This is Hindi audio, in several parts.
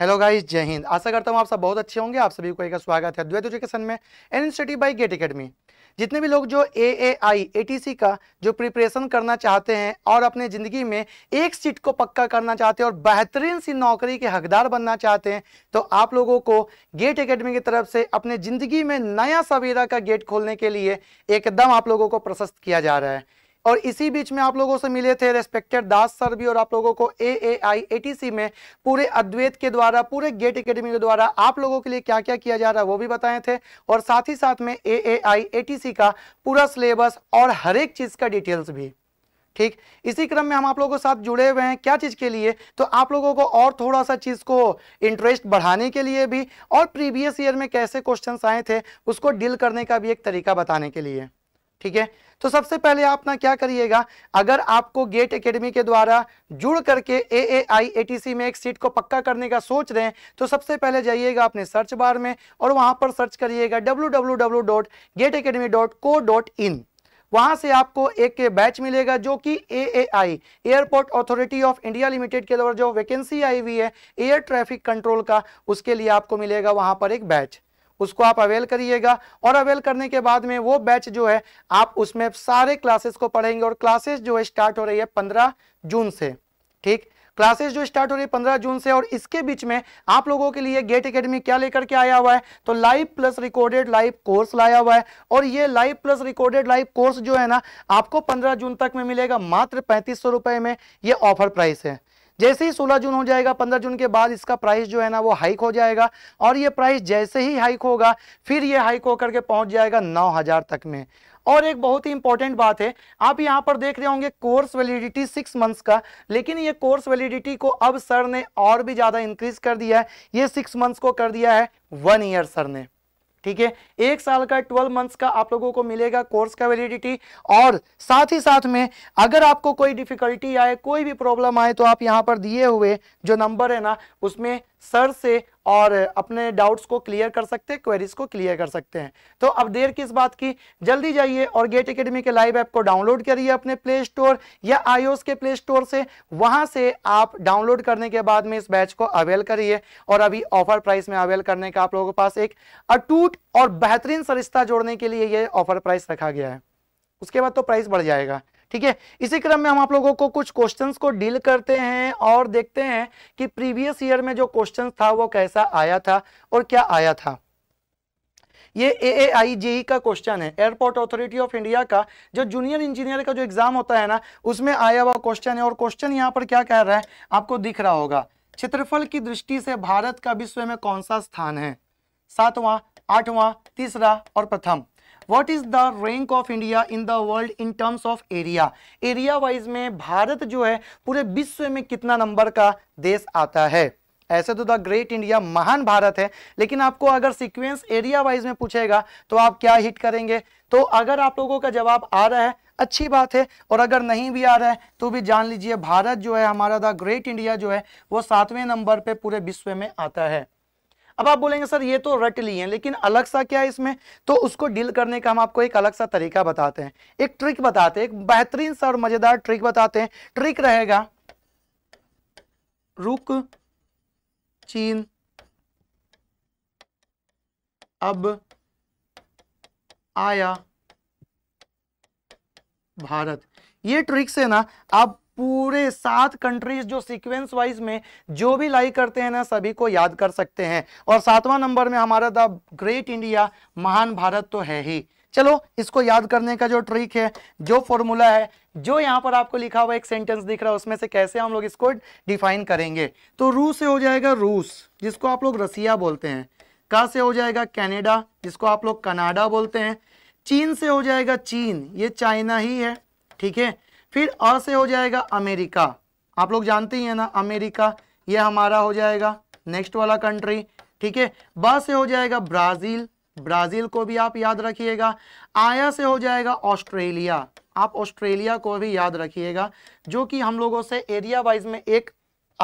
हेलो गाइस जय हिंद आशा करता हूँ आप सब बहुत अच्छे होंगे आप सभी को एक स्वागत है द्वैत एजुकेशन में and study by GATE Academy जितने भी लोग जो ए ए आई ए टी सी का जो प्रिपरेशन करना चाहते हैं और अपने ज़िंदगी में एक सीट को पक्का करना चाहते हैं और बेहतरीन सी नौकरी के हकदार बनना चाहते हैं तो आप लोगों को गेट अकेडमी की तरफ से अपने ज़िंदगी में नया सवेरा का गेट खोलने के लिए एकदम आप लोगों को प्रशस्त किया जा रहा है और इसी बीच में आप लोगों से मिले थे रेस्पेक्टेड दास सर भी और आप लोगों को ए ए आई ए टी सी में पूरे अद्वैत के द्वारा पूरे गेट एकेडमी के द्वारा आप लोगों के लिए क्या क्या किया जा रहा है वो भी बताए थे और साथ ही साथ में ए ए आई ए टी सी का पूरा सिलेबस और हर एक चीज़ का डिटेल्स भी ठीक इसी क्रम में हम आप लोगों के साथ जुड़े हुए हैं क्या चीज़ के लिए तो आप लोगों को और थोड़ा सा चीज़ को इंटरेस्ट बढ़ाने के लिए भी और प्रीवियस ईयर में कैसे क्वेश्चन आए थे उसको डील करने का भी एक तरीका बताने के लिए ठीक है तो सबसे पहले आप ना क्या करिएगा अगर आपको गेट एकेडमी के द्वारा जुड़ करके ए ए आई ए टी सी में एक सीट को पक्का करने का सोच रहे हैं तो सबसे पहले जाइएगा अपने सर्च बार में और वहां पर सर्च करिएगा W W W dot GATE Academy dot co dot in वहां से आपको एक बैच मिलेगा जो कि I airport authority of India limited के द्वारा जो वैकेंसी आई हुई है एयर ट्रैफिक कंट्रोल का उसके लिए आपको मिलेगा वहां पर एक बैच उसको आप अवेल करिएगा और अवेल करने के बाद में वो बैच जो है आप उसमें सारे क्लासेस को पढ़ेंगे और क्लासेस जो है स्टार्ट हो रही है पंद्रह जून से ठीक क्लासेस जो स्टार्ट हो रही है पंद्रह जून से और इसके बीच में आप लोगों के लिए गेट एकेडमी क्या लेकर के आया हुआ है तो live plus recorded live course लाया हुआ है और ये live plus recorded live course जो है ना आपको पंद्रह जून तक में मिलेगा मात्र पैंतीस में ये ऑफर प्राइस है जैसे ही 16 जून हो जाएगा 15 जून के बाद इसका प्राइस जो है ना वो हाइक हो जाएगा और ये प्राइस जैसे ही हाइक होगा फिर ये हाइक होकर के पहुंच जाएगा 9000 तक में और एक बहुत ही इंपॉर्टेंट बात है आप यहाँ पर देख रहे होंगे कोर्स वैलिडिटी सिक्स मंथ्स का लेकिन ये कोर्स वैलिडिटी को अब सर ने और भी ज़्यादा इंक्रीज कर दिया है ये सिक्स मंथ्स को कर दिया है वन ईयर सर ने ठीक है एक साल का ट्वेल्व मंथ्स का आप लोगों को मिलेगा कोर्स का वैलिडिटी और साथ ही साथ में अगर आपको कोई डिफिकल्टी आए कोई भी प्रॉब्लम आए तो आप यहाँ पर दिए हुए जो नंबर है ना उसमें सर से और अपने डाउट्स को क्लियर कर सकते हैं क्वेरीज को क्लियर कर सकते हैं तो अब देर किस बात की जल्दी जाइए और गेट एकेडमी के लाइव ऐप को डाउनलोड करिए अपने प्ले स्टोर या आईओएस के प्ले स्टोर से वहां से आप डाउनलोड करने के बाद में इस बैच को अवेल करिए और अभी ऑफर प्राइस में अवेल करने का आप लोगों के पास एक अटूट और बेहतरीन सरिश्ता जोड़ने के लिए यह ऑफर प्राइस रखा गया है उसके बाद तो प्राइस बढ़ जाएगा ठीक है इसी क्रम में हम आप लोगों को कुछ क्वेश्चंस को डील करते हैं और देखते हैं कि प्रीवियस ईयर में जो क्वेश्चन था वो कैसा आया था और क्या आया था ये ए आई e का क्वेश्चन है एयरपोर्ट अथॉरिटी ऑफ इंडिया का जो जूनियर इंजीनियर का जो एग्जाम होता है ना उसमें आया हुआ क्वेश्चन है और क्वेश्चन यहाँ पर क्या कह रहा है आपको दिख रहा होगा क्षेत्रफल की दृष्टि से भारत का विश्व में कौन सा स्थान है सातवां आठवां तीसरा और प्रथम what is the rank of India in the world in terms of area area wise में भारत जो है पूरे विश्व में कितना नंबर का देश आता है ऐसे तो द ग्रेट इंडिया महान भारत है लेकिन आपको अगर सीक्वेंस एरिया वाइज में पूछेगा तो आप क्या हिट करेंगे तो अगर आप लोगों का जवाब आ रहा है अच्छी बात है और अगर नहीं भी आ रहा है तो भी जान लीजिए भारत जो है हमारा द ग्रेट इंडिया जो है वो सातवें नंबर पे पूरे विश्व में आता है अब आप बोलेंगे सर ये तो रट ली है लेकिन अलग सा क्या है इसमें तो उसको डील करने का हम आपको एक अलग सा तरीका बताते हैं एक ट्रिक बताते हैं एक बेहतरीन सा और मजेदार ट्रिक बताते हैं ट्रिक रहेगा रुक चीन अब आया भारत ये ट्रिक से ना आप पूरे सात कंट्रीज जो सीक्वेंस वाइज में जो भी लाइक करते हैं ना सभी को याद कर सकते हैं और सातवां नंबर में हमारा द ग्रेट इंडिया महान भारत तो है ही चलो इसको याद करने का जो ट्रिक है जो फॉर्मूला है जो यहाँ पर आपको लिखा हुआ एक सेंटेंस दिख रहा है उसमें से कैसे हम लोग इसको डिफाइन करेंगे तो रूस से हो जाएगा रूस जिसको आप लोग रसिया बोलते हैं का से हो जाएगा कनाडा जिसको आप लोग कनाडा बोलते हैं चीन से हो जाएगा चीन ये चाइना ही है ठीक है फिर अ से हो जाएगा अमेरिका आप लोग जानते ही है ना अमेरिका ये हमारा हो जाएगा नेक्स्ट वाला कंट्री ठीक है ब से हो जाएगा ब्राज़ील ब्राज़ील को भी आप याद रखिएगा आया से हो जाएगा ऑस्ट्रेलिया आप ऑस्ट्रेलिया को भी याद रखिएगा जो कि हम लोगों से एरिया वाइज में एक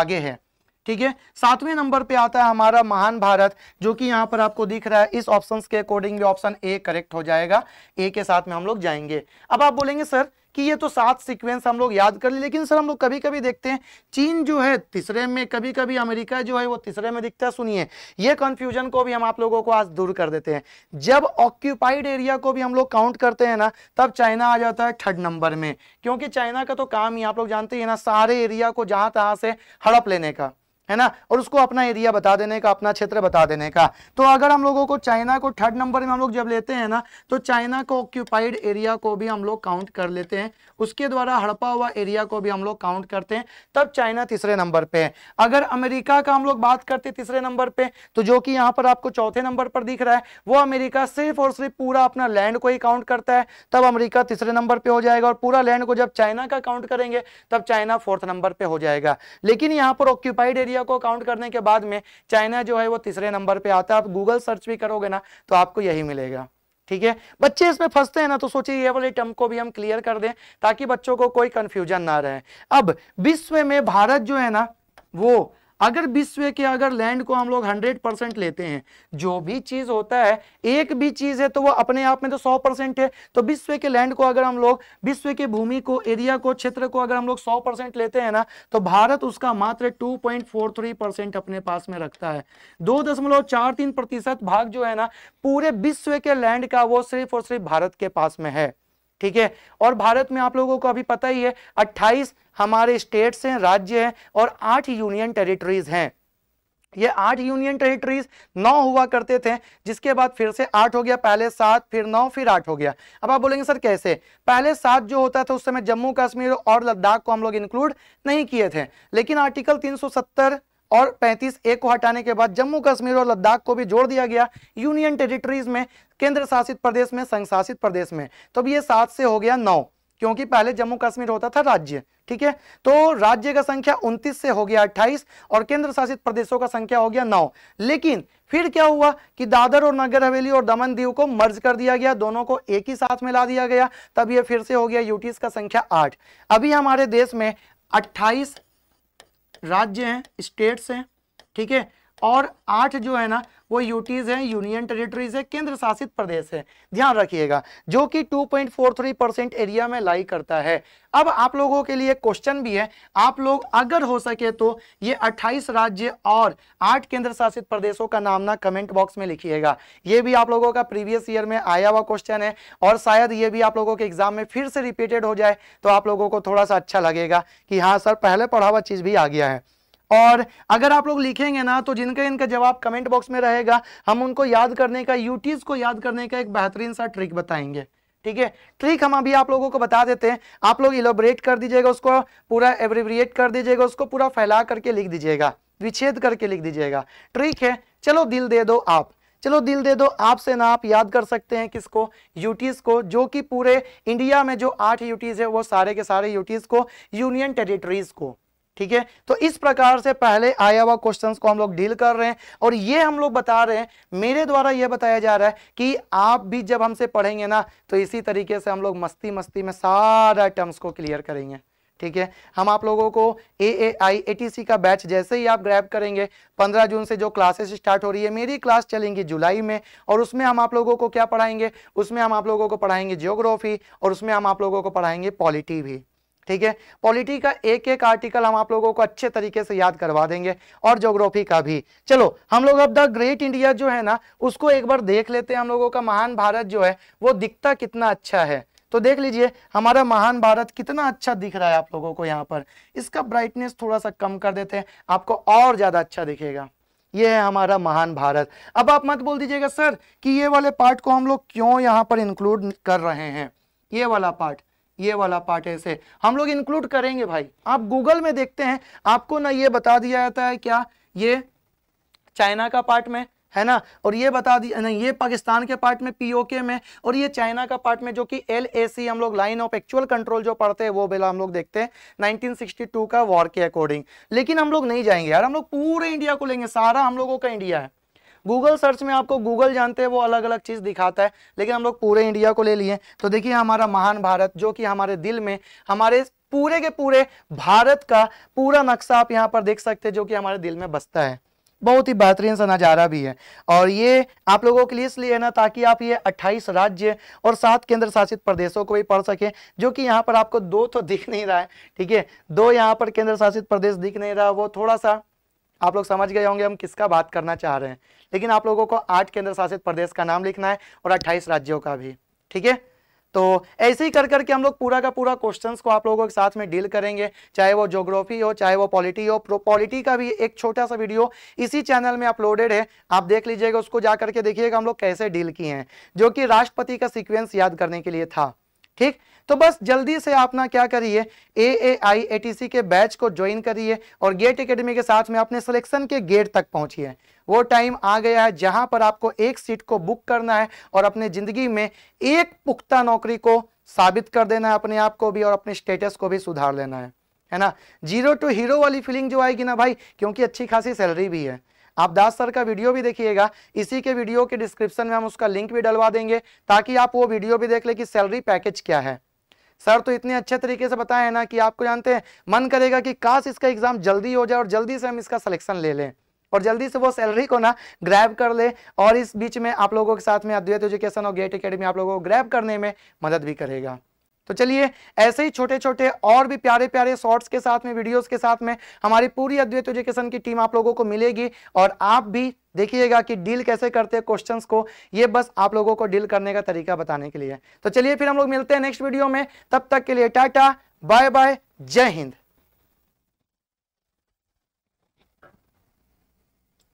आगे है ठीक है सातवें नंबर पे आता है हमारा महान भारत जो कि यहां पर आपको दिख रहा है इस ऑप्शन के अकॉर्डिंग भी ऑप्शन ए करेक्ट हो जाएगा ए के साथ में हम लोग जाएंगे अब आप बोलेंगे सर कि ये तो सात सीक्वेंस हम लोग याद कर ली लेकिन सर हम लोग कभी कभी देखते हैं चीन जो है तीसरे में कभी कभी अमेरिका जो है वो तीसरे में दिखता है सुनिए ये कंफ्यूजन को भी हम आप लोगों को आज दूर कर देते हैं जब ऑक्यूपाइड एरिया को भी हम लोग काउंट करते हैं ना तब चाइना आ जाता है थर्ड नंबर में क्योंकि चाइना का तो काम ही आप लोग जानते हैं ना सारे एरिया को जहाँ तहाँ से हड़प लेने का है ना और उसको अपना एरिया बता देने का अपना क्षेत्र बता देने का तो अगर हम लोगों को चाइना को थर्ड नंबर में हम लोग जब लेते हैं ना तो चाइना को ऑक्यूपाइड एरिया को भी हम लोग काउंट कर लेते हैं उसके द्वारा हड़पा हुआ एरिया को भी हम लोग काउंट करते हैं तब चाइना तीसरे नंबर पे है अगर अमेरिका का हम लोग बात करते तीसरे नंबर पे तो जो कि यहाँ पर आपको चौथे नंबर पर दिख रहा है वो अमेरिका सिर्फ और सिर्फ पूरा अपना लैंड को ही काउंट करता है तब अमेरिका तीसरे नंबर पर हो जाएगा और पूरा लैंड को जब चाइना का काउंट करेंगे तब चाइना फोर्थ नंबर पर हो जाएगा लेकिन यहाँ पर ऑक्यूपाइड एरिया कोरिया को काउंट करने के बाद में चाइना जो है वो तीसरे नंबर पे आता है आप गूगल सर्च भी करोगे ना तो आपको यही मिलेगा ठीक है बच्चे इसमें फंसते हैं ना तो सोचिए ये वाले टर्म को भी हम क्लियर कर दें ताकि बच्चों को कोई कंफ्यूजन ना रहे अब विश्व में भारत जो है ना वो अगर विश्व के अगर लैंड को हम लोग 100 परसेंट लेते हैं जो भी चीज़ होता है एक भी चीज़ है तो वो अपने आप में तो 100 परसेंट है तो विश्व के लैंड को अगर हम लोग विश्व के भूमि को एरिया को क्षेत्र को अगर हम लोग 100 परसेंट लेते हैं ना तो भारत उसका मात्र 2.43 परसेंट अपने पास में रखता है दो दशमलव चार तीन प्रतिशत भाग जो है ना पूरे विश्व के लैंड का वो सिर्फ और सिर्फ भारत के पास में है ठीक है और भारत में आप लोगों को अभी पता ही है अट्ठाईस हमारे स्टेट्स हैं राज्य हैं और आठ यूनियन टेरिटरीज हैं ये आठ यूनियन टेरिटरीज नौ हुआ करते थे जिसके बाद फिर से आठ हो गया पहले सात फिर नौ फिर आठ हो गया अब आप बोलेंगे सर कैसे पहले सात जो होता था उस समय जम्मू कश्मीर और लद्दाख को हम लोग इंक्लूड नहीं किए थे लेकिन आर्टिकल 370 और 35 ए को हटाने के बाद जम्मू कश्मीर और लद्दाख को भी जोड़ दिया गया यूनियन टेरिटरीज में केंद्र शासित प्रदेश में संघ शासित प्रदेश में तो अब ये सात से हो गया नौ क्योंकि पहले जम्मू कश्मीर होता था राज्य ठीक है तो राज्य का संख्या 29 से हो गया 28 और केंद्र शासित प्रदेशों का संख्या हो गया 9 लेकिन फिर क्या हुआ कि दादर और नगर हवेली और दमन दीव को मर्ज कर दिया गया दोनों को एक ही साथ मिला दिया गया तब ये फिर से हो गया यूटीज का संख्या आठ अभी हमारे देश में अट्ठाईस राज्य हैं स्टेट्स हैं ठीक है और आठ जो है ना वो यूटीज हैं यूनियन टेरिटरीज है केंद्र शासित प्रदेश है ध्यान रखिएगा जो कि 2.43 परसेंट एरिया में लाई करता है अब आप लोगों के लिए क्वेश्चन भी है आप लोग अगर हो सके तो ये 28 राज्य और आठ केंद्र शासित प्रदेशों का नाम ना कमेंट बॉक्स में लिखिएगा ये भी आप लोगों का प्रीवियस ईयर में आया हुआ क्वेश्चन है और शायद ये भी आप लोगों के एग्जाम में फिर से रिपीटेड हो जाए तो आप लोगों को थोड़ा सा अच्छा लगेगा कि हाँ सर पहले पढ़ा हुआ चीज़ भी आ गया है और अगर आप लोग लिखेंगे ना तो जिनका इनका जवाब कमेंट बॉक्स में रहेगा हम उनको याद करने का यूटीज को याद करने का एक बेहतरीन सा ट्रिक बताएंगे ठीक है ट्रिक हम अभी आप लोगों को बता देते हैं आप लोग इलोबरेट कर दीजिएगा उसको पूरा एवरीब्रिएट कर दीजिएगा उसको पूरा फैला करके लिख दीजिएगा विच्छेद करके लिख दीजिएगा ट्रिक है चलो दिल दे दो आप चलो दिल दे दो आपसे ना आप याद कर सकते हैं किसको यूटीज को जो कि पूरे इंडिया में जो आठ यूटीज है वो सारे के सारे यूटीज को यूनियन टेरिटरीज को ठीक है तो इस प्रकार से पहले आया हुआ क्वेश्चंस को हम लोग डील कर रहे हैं और ये हम लोग बता रहे हैं मेरे द्वारा ये बताया जा रहा है कि आप भी जब हमसे पढ़ेंगे ना तो इसी तरीके से हम लोग मस्ती मस्ती में सारा टर्म्स को क्लियर करेंगे ठीक है हम आप लोगों को ए ए आई ए टी सी का बैच जैसे ही आप ग्रैब करेंगे 15 जून से जो क्लासेस स्टार्ट हो रही है मेरी क्लास चलेंगी जुलाई में और उसमें हम आप लोगों को क्या पढ़ाएंगे उसमें हम आप लोगों को पढ़ाएंगे जियोग्राफी और उसमें हम आप लोगों को पढ़ाएंगे पॉलिटी भी ठीक है पॉलिटी का एक एक आर्टिकल हम आप लोगों को अच्छे तरीके से याद करवा देंगे और ज्योग्राफी का भी चलो हम लोग अब द ग्रेट इंडिया जो है ना उसको एक बार देख लेते हैं हम लोगों का महान भारत जो है वो दिखता कितना अच्छा है तो देख लीजिए हमारा महान भारत कितना अच्छा दिख रहा है आप लोगों को यहाँ पर इसका ब्राइटनेस थोड़ा सा कम कर देते हैं आपको और ज़्यादा अच्छा दिखेगा ये है हमारा महान भारत अब आप मत बोल दीजिएगा सर कि ये वाले पार्ट को हम लोग क्यों यहाँ पर इंक्लूड कर रहे हैं ये वाला पार्ट ये वाला पार्ट ऐसे हम लोग इंक्लूड करेंगे भाई आप गूगल में देखते हैं आपको ना ये बता दिया जाता है क्या ये चाइना का पार्ट में है ना और ये बता दी नहीं ये पाकिस्तान के पार्ट में पीओके में और ये चाइना का पार्ट में जो कि एलएसी हम लोग लाइन ऑफ एक्चुअल कंट्रोल जो पढ़ते हैं वो बेला हम लोग देखते हैं 1962 का वॉर के अकॉर्डिंग लेकिन हम लोग नहीं जाएंगे यार हम लोग पूरे इंडिया को लेंगे सारा हम लोगों का इंडिया है गूगल सर्च में आपको गूगल जानते हैं वो अलग अलग चीज़ दिखाता है लेकिन हम लोग पूरे इंडिया को ले लिए तो देखिए हमारा महान भारत जो कि हमारे दिल में हमारे पूरे के पूरे भारत का पूरा नक्शा आप यहाँ पर देख सकते हैं जो कि हमारे दिल में बसता है बहुत ही बेहतरीन सा नज़ारा भी है और ये आप लोगों के लिए इसलिए है ना ताकि आप ये 28 राज्य और सात केंद्र शासित प्रदेशों को भी पढ़ सकें जो कि यहाँ पर आपको दो तो दिख नहीं रहा है ठीक है दो यहाँ पर केंद्र शासित प्रदेश दिख नहीं रहा वो थोड़ा सा आप लोग समझ गए होंगे हम किसका बात करना चाह रहे हैं लेकिन आप लोगों को आठ केंद्र शासित प्रदेश का नाम लिखना है और अट्ठाईस राज्यों का भी ठीक है तो ऐसे ही कर करके हम लोग पूरा का पूरा क्वेश्चंस को आप लोगों के साथ में डील करेंगे चाहे वो ज्योग्राफी हो चाहे वो पॉलिटी हो पॉलिटी का भी एक छोटा सा वीडियो इसी चैनल में अपलोडेड है आप देख लीजिएगा उसको जा करके देखिएगा हम लोग कैसे डील किए हैं जो कि राष्ट्रपति का सिक्वेंस याद करने के लिए था ठीक तो बस जल्दी से आप ना क्या करिए ए ए आई ए टी सी के बैच को ज्वाइन करिए और गेट एकेडमी के साथ में अपने सिलेक्शन के गेट तक पहुंचिए वो टाइम आ गया है जहां पर आपको एक सीट को बुक करना है और अपने ज़िंदगी में एक पुख्ता नौकरी को साबित कर देना है अपने आप को भी और अपने स्टेटस को भी सुधार लेना है है ना जीरो टू हीरो वाली फीलिंग जो आएगी ना भाई क्योंकि अच्छी खासी सैलरी भी है आप दास सर का वीडियो भी देखिएगा इसी के वीडियो के डिस्क्रिप्शन में हम उसका लिंक भी डलवा देंगे ताकि आप वो वीडियो भी देख ले कि सैलरी पैकेज क्या है सर तो इतने अच्छे तरीके से बताए ना कि आपको जानते हैं मन करेगा कि काश इसका एग्जाम जल्दी हो जाए और जल्दी से हम इसका सिलेक्शन ले लें और जल्दी से वो सैलरी को ना ग्रैब कर ले और इस बीच में आप लोगों के साथ में अद्वैत एजुकेशन और गेट अकेडमी आप लोगों को ग्रैब करने में मदद भी करेगा तो चलिए ऐसे ही छोटे छोटे और भी प्यारे प्यारे शॉर्ट्स के साथ में वीडियोस के साथ में हमारी पूरी अद्वैत एजुकेशन की टीम आप लोगों को मिलेगी और आप भी देखिएगा कि डील कैसे करते हैं क्वेश्चंस को ये बस आप लोगों को डील करने का तरीका बताने के लिए तो चलिए फिर हम लोग मिलते हैं नेक्स्ट वीडियो में तब तक के लिए टाटा बाय बाय जय हिंद